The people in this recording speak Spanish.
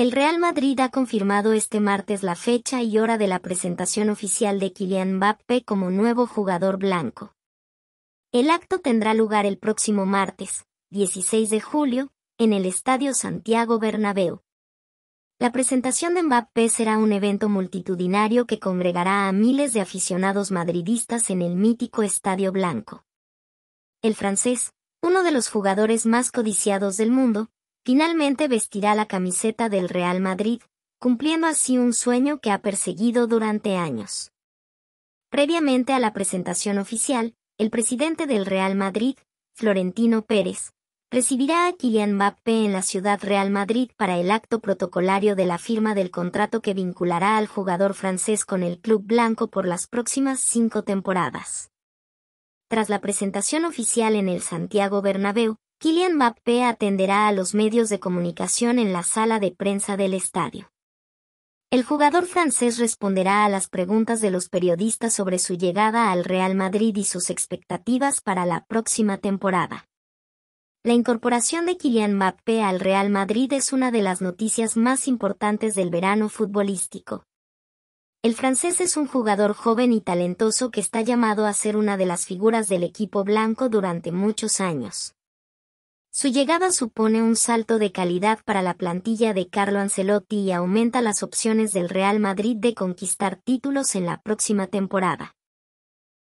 El Real Madrid ha confirmado este martes la fecha y hora de la presentación oficial de Kylian Mbappé como nuevo jugador blanco. El acto tendrá lugar el próximo martes, 16 de julio, en el Estadio Santiago Bernabéu. La presentación de Mbappé será un evento multitudinario que congregará a miles de aficionados madridistas en el mítico Estadio Blanco. El francés, uno de los jugadores más codiciados del mundo, Finalmente vestirá la camiseta del Real Madrid, cumpliendo así un sueño que ha perseguido durante años. Previamente a la presentación oficial, el presidente del Real Madrid, Florentino Pérez, recibirá a Kylian Mbappé en la ciudad Real Madrid para el acto protocolario de la firma del contrato que vinculará al jugador francés con el club blanco por las próximas cinco temporadas. Tras la presentación oficial en el Santiago Bernabéu, Kylian Mbappé atenderá a los medios de comunicación en la sala de prensa del estadio. El jugador francés responderá a las preguntas de los periodistas sobre su llegada al Real Madrid y sus expectativas para la próxima temporada. La incorporación de Kylian Mbappé al Real Madrid es una de las noticias más importantes del verano futbolístico. El francés es un jugador joven y talentoso que está llamado a ser una de las figuras del equipo blanco durante muchos años. Su llegada supone un salto de calidad para la plantilla de Carlo Ancelotti y aumenta las opciones del Real Madrid de conquistar títulos en la próxima temporada.